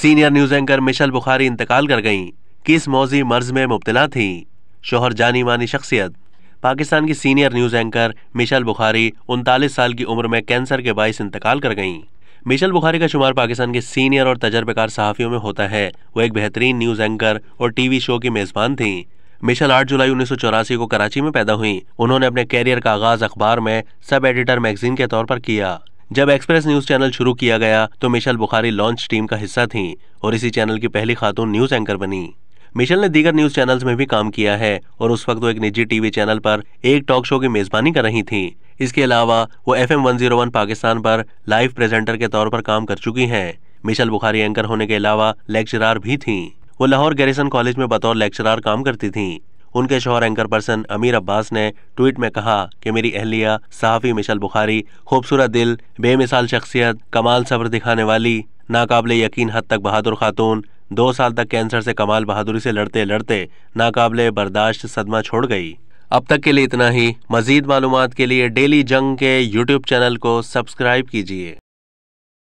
senior news anchor Mishal Bukhari इंतकाल कर गईं किस मौजी मर्ज में मुबतला थीं शोहर जानी मानी शख्सियत पाकिस्तान की senior news anchor Mishal Bukhari उनतालीस साल की उम्र में कैंसर के बायस इंतकाल कर गईं मिशल बुखारी का शुमार पाकिस्तान के सीनियर और तजर्बेकार सहाफ़ियों में होता है वो एक बेहतरीन न्यूज़ एंकर और टीवी शो की मेज़बान थीं मिशल 8 जुलाई उन्नीस को कराची में पैदा हुई उन्होंने अपने कैरियर का आगाज़ अखबार में सब एडिटर मैगजीन के तौर पर किया जब एक्सप्रेस न्यूज चैनल शुरू किया गया तो मिशल बुखारी लॉन्च टीम का हिस्सा थी और इसी चैनल की पहली खातून न्यूज एंकर बनी मिशल ने दीगर न्यूज चैनल्स में भी काम किया है और उस वक्त वो एक निजी टीवी चैनल पर एक टॉक शो की मेजबानी कर रही थी इसके अलावा वो एफ एम पाकिस्तान पर लाइव प्रेजेंटर के तौर पर काम कर चुकी हैं मिशल बुखारी एंकर होने के अलावा लेक्चरार भी थी वो लाहौर गैरिसन कॉलेज में बतौर लेक्चरार काम करती थी उनके शोहर एंकर पर्सन अमीर अब्बास ने ट्वीट में कहा कि मेरी अहलिया सहाफ़ी मिशल बुखारी खूबसूरत दिल बेमिसाल शख्सियत कमाल सब्र दिखाने वाली नाकाबले यकीन हद तक बहादुर खातून दो साल तक कैंसर से कमाल बहादुरी से लड़ते लड़ते नाकाबले बर्दाश्त सदमा छोड़ गई अब तक के लिए इतना ही मजीद मालूम के लिए डेली जंग के यूट्यूब चैनल को सब्सक्राइब कीजिए